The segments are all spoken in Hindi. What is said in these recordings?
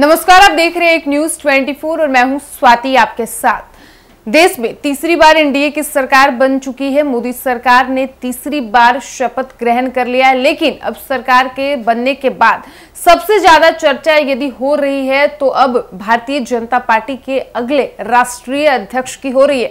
नमस्कार आप देख रहे हैं एक न्यूज 24 और मैं हूं स्वाति आपके साथ देश में तीसरी बार एनडीए की सरकार बन चुकी है मोदी सरकार ने तीसरी बार शपथ ग्रहण कर लिया है लेकिन अब सरकार के बनने के बाद सबसे ज्यादा चर्चा यदि हो रही है तो अब भारतीय जनता पार्टी के अगले राष्ट्रीय अध्यक्ष की हो रही है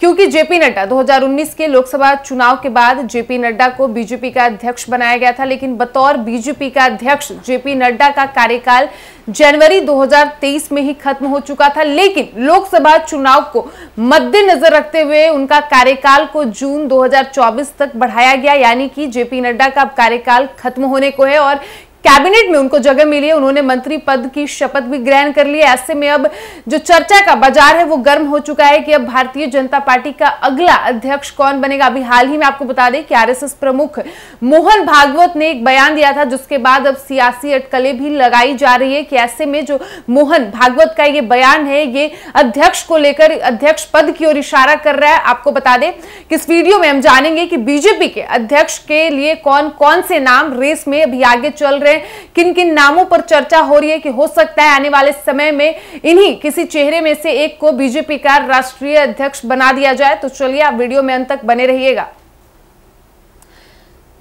क्योंकि जेपी नड्डा 2019 के लोकसभा चुनाव के बाद जेपी नड्डा को बीजेपी का अध्यक्ष बनाया गया था लेकिन बतौर बीजेपी का अध्यक्ष जेपी नड्डा का कार्यकाल जनवरी 2023 में ही खत्म हो चुका था लेकिन लोकसभा चुनाव को मद्देनजर रखते हुए उनका कार्यकाल को जून 2024 तक बढ़ाया गया यानी कि जेपी नड्डा का कार्यकाल खत्म होने को है और कैबिनेट में उनको जगह मिली है उन्होंने मंत्री पद की शपथ भी ग्रहण कर ली है ऐसे में अब जो चर्चा का बाजार है वो गर्म हो चुका है कि अब भारतीय जनता पार्टी का अगला अध्यक्ष कौन बनेगा अभी हाल ही में आपको बता दें कि आरएसएस प्रमुख मोहन भागवत ने एक बयान दिया था जिसके बाद अब सियासी अटकलें भी लगाई जा रही है कि ऐसे में जो मोहन भागवत का ये बयान है ये अध्यक्ष को लेकर अध्यक्ष पद की ओर इशारा कर रहा है आपको बता दें कि इस वीडियो में हम जानेंगे कि बीजेपी के अध्यक्ष के लिए कौन कौन से नाम रेस में अभी आगे चल रहे हैं हैं किन किन नामों पर चर्चा हो रही है कि हो सकता है आने वाले समय में इन्हीं किसी चेहरे में से एक को बीजेपी का राष्ट्रीय अध्यक्ष बना दिया जाए तो चलिए आप वीडियो में अंत तक बने रहिएगा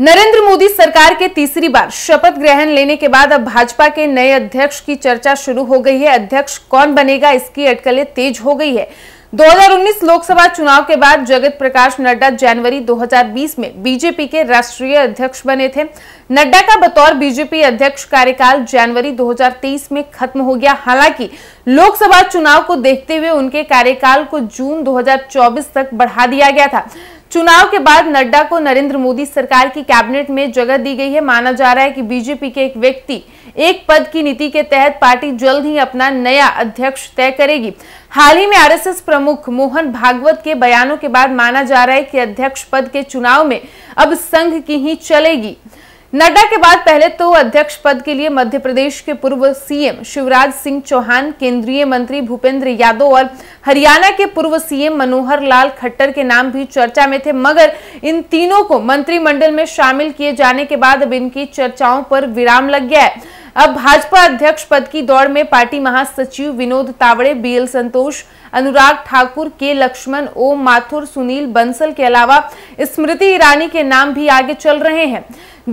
नरेंद्र मोदी सरकार के तीसरी बार शपथ ग्रहण लेने के बाद अब भाजपा के नए अध्यक्ष की चर्चा शुरू हो गई है अध्यक्ष कौन बनेगा इसकी अटकलें तेज हो गई है 2019 लोकसभा चुनाव के बाद जगत प्रकाश नड्डा जनवरी 2020 में बीजेपी के राष्ट्रीय अध्यक्ष बने थे नड्डा का बतौर बीजेपी अध्यक्ष कार्यकाल जनवरी 2023 में खत्म हो गया हालांकि लोकसभा चुनाव को देखते हुए उनके कार्यकाल को जून 2024 तक बढ़ा दिया गया था चुनाव के बाद नड्डा को नरेंद्र मोदी सरकार की कैबिनेट में जगह दी गई है माना जा रहा है कि बीजेपी के एक व्यक्ति एक पद की नीति के तहत पार्टी जल्द ही अपना नया अध्यक्ष तय करेगी हाल ही में आरएसएस प्रमुख मोहन भागवत के बयानों के बाद माना जा रहा है कि अध्यक्ष पद के चुनाव में अब संघ की ही चलेगी नड्डा के बाद पहले तो अध्यक्ष पद के लिए मध्य प्रदेश के पूर्व सीएम शिवराज सिंह चौहान केंद्रीय मंत्री भूपेंद्र यादव और हरियाणा के पूर्व सीएम मनोहर लाल खट्टर के नाम भी चर्चा में थे मगर इन तीनों को मंत्रिमंडल में शामिल किए जाने के बाद अब इनकी चर्चाओं पर विराम लग गया है अब भाजपा अध्यक्ष पद की दौड़ में पार्टी महासचिव विनोद तावड़े बीएल संतोष अनुराग ठाकुर के लक्ष्मण ओम माथुर सुनील बंसल के अलावा स्मृति ईरानी के नाम भी आगे चल रहे हैं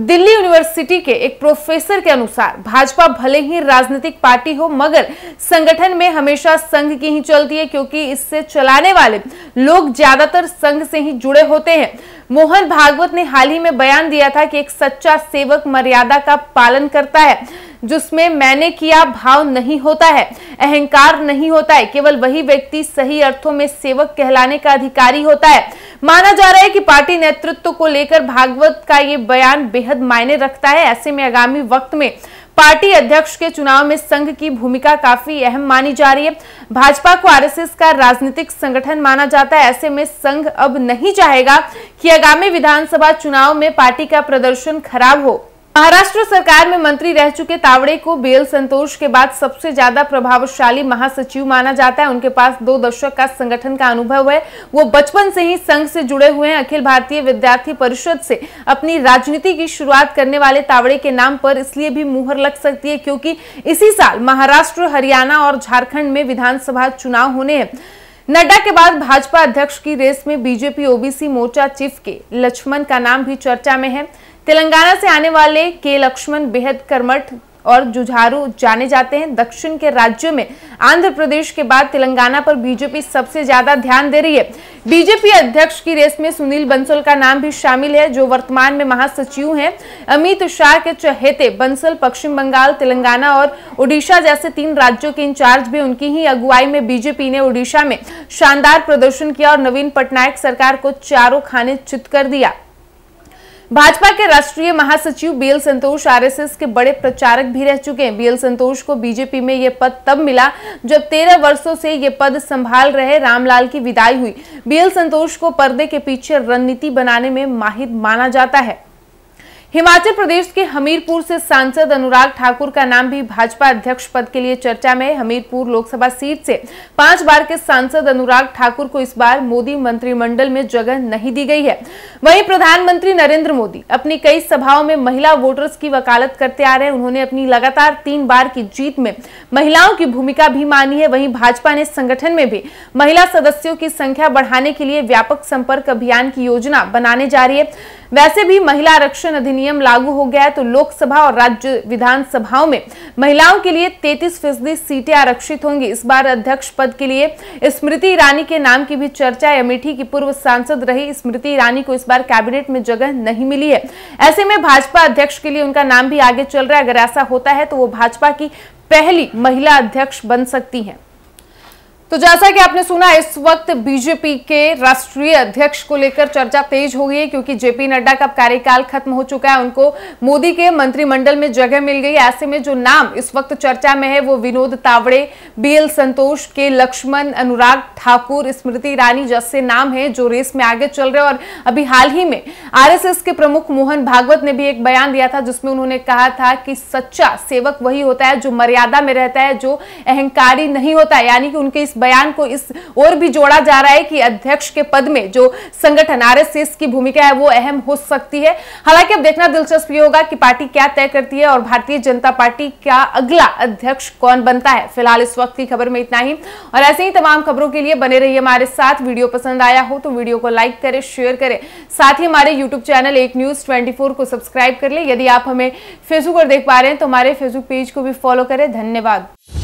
दिल्ली यूनिवर्सिटी के एक प्रोफेसर के अनुसार भाजपा भले ही राजनीतिक पार्टी हो मगर संगठन में हमेशा संघ की ही चलती है क्योंकि इससे चलाने वाले लोग ज्यादातर संघ से ही जुड़े होते हैं मोहन भागवत ने हाल ही में बयान दिया था कि एक सच्चा सेवक मर्यादा का पालन करता है जिसमें मैंने किया भाव नहीं होता है अहंकार नहीं होता है केवल वही व्यक्ति सही अर्थों में सेवक कहलाने का अधिकारी होता है माना जा रहा है कि पार्टी नेतृत्व को लेकर भागवत का ये बयान बेहद मायने रखता है ऐसे में आगामी वक्त में पार्टी अध्यक्ष के चुनाव में संघ की भूमिका काफी अहम मानी जा रही है भाजपा को आरएसएस का राजनीतिक संगठन माना जाता है ऐसे में संघ अब नहीं चाहेगा कि आगामी विधानसभा चुनाव में पार्टी का प्रदर्शन खराब हो महाराष्ट्र सरकार में मंत्री रह चुके तावड़े को बेल संतोष के बाद सबसे ज्यादा प्रभावशाली महासचिव माना जाता है उनके पास दो दशक का संगठन का अनुभव है वो बचपन से ही संघ से जुड़े हुए हैं अखिल भारतीय विद्यार्थी परिषद से अपनी राजनीति की शुरुआत करने वाले तावड़े के नाम पर इसलिए भी मुहर लग सकती है क्योंकि इसी साल महाराष्ट्र हरियाणा और झारखंड में विधानसभा चुनाव होने हैं नड्डा के बाद भाजपा अध्यक्ष की रेस में बीजेपी ओबीसी मोर्चा चीफ के लक्ष्मण का नाम भी चर्चा में है तेलंगाना से आने वाले के लक्ष्मण बेहद कर्मठ और जुझारू जाने जाते हैं दक्षिण के राज्यों में आंध्र प्रदेश के बाद तेलंगाना पर बीजेपी सबसे ज्यादा ध्यान दे रही है बीजेपी अध्यक्ष की रेस में सुनील बंसल का नाम भी शामिल है जो वर्तमान में महासचिव हैं अमित शाह के चहेते बंसल पश्चिम बंगाल तेलंगाना और उड़ीसा जैसे तीन राज्यों के इंचार्ज भी उनकी ही अगुवाई में बीजेपी ने उड़ीसा में शानदार प्रदर्शन किया और नवीन पटनायक सरकार को चारों खाने चित कर दिया भाजपा के राष्ट्रीय महासचिव बीएल संतोष आरएसएस के बड़े प्रचारक भी रह चुके हैं बीएल संतोष को बीजेपी में ये पद तब मिला जब तेरह वर्षों से ये पद संभाल रहे रामलाल की विदाई हुई बीएल संतोष को पर्दे के पीछे रणनीति बनाने में माहिर माना जाता है हिमाचल प्रदेश के हमीरपुर से सांसद अनुराग ठाकुर का नाम भी भाजपा अध्यक्ष पद के लिए चर्चा में हमीरपुर लोकसभा सीट से पांच बार के सांसद अनुराग ठाकुर को इस बार मोदी मंत्रिमंडल में जगह नहीं दी गई है वहीं प्रधानमंत्री नरेंद्र मोदी अपनी कई सभाओं में महिला वोटर्स की वकालत करते आ रहे हैं उन्होंने अपनी लगातार तीन बार की जीत में महिलाओं की भूमिका भी मानी है वहीं भाजपा ने संगठन में भी महिला सदस्यों की संख्या बढ़ाने के लिए व्यापक संपर्क अभियान की योजना बनाने जा रही है वैसे भी महिला आरक्षण अधिनियम नियम लागू हो गया है तो लोकसभा और राज्य विधानसभाओं में महिलाओं के लिए तैतीस फीसदी सीटें आरक्षित होंगी इस बार अध्यक्ष पद के लिए स्मृति ईरानी के नाम की भी चर्चा है अमेठी की पूर्व सांसद रही स्मृति ईरानी को इस बार कैबिनेट में जगह नहीं मिली है ऐसे में भाजपा अध्यक्ष के लिए उनका नाम भी आगे चल रहा है अगर ऐसा होता है तो वो भाजपा की पहली महिला अध्यक्ष बन सकती हैं तो जैसा कि आपने सुना इस वक्त बीजेपी के राष्ट्रीय अध्यक्ष को लेकर चर्चा तेज हो गई है क्योंकि जेपी नड्डा का कार्यकाल खत्म हो चुका है उनको मोदी के मंत्रिमंडल में जगह मिल गई ऐसे में जो नाम इस वक्त चर्चा में है वो विनोद तावड़े बीएल संतोष के लक्ष्मण अनुराग ठाकुर स्मृति ईरानी जैसे नाम है जो रेस में आगे चल रहे और अभी हाल ही में आर के प्रमुख मोहन भागवत ने भी एक बयान दिया था जिसमें उन्होंने कहा था कि सच्चा सेवक वही होता है जो मर्यादा में रहता है जो अहंकारी नहीं होता यानी कि उनके इस बयान को इस ओर भी जोड़ा जा रहा है कि अध्यक्ष के पद में जो संगठन आरएसएस की भूमिका है वो अहम हो सकती है हालांकि अब देखना दिलचस्प ये होगा कि पार्टी क्या तय करती है और भारतीय जनता पार्टी का अगला अध्यक्ष कौन बनता है फिलहाल इस वक्त की खबर में इतना ही और ऐसे ही तमाम खबरों के लिए बने रही हमारे साथ वीडियो पसंद आया हो तो वीडियो को लाइक करे शेयर करे साथ ही हमारे यूट्यूब चैनल एक न्यूज ट्वेंटी को सब्सक्राइब कर ले यदि आप हमें फेसबुक पर देख पा रहे हैं तो हमारे फेसबुक पेज को भी फॉलो करें धन्यवाद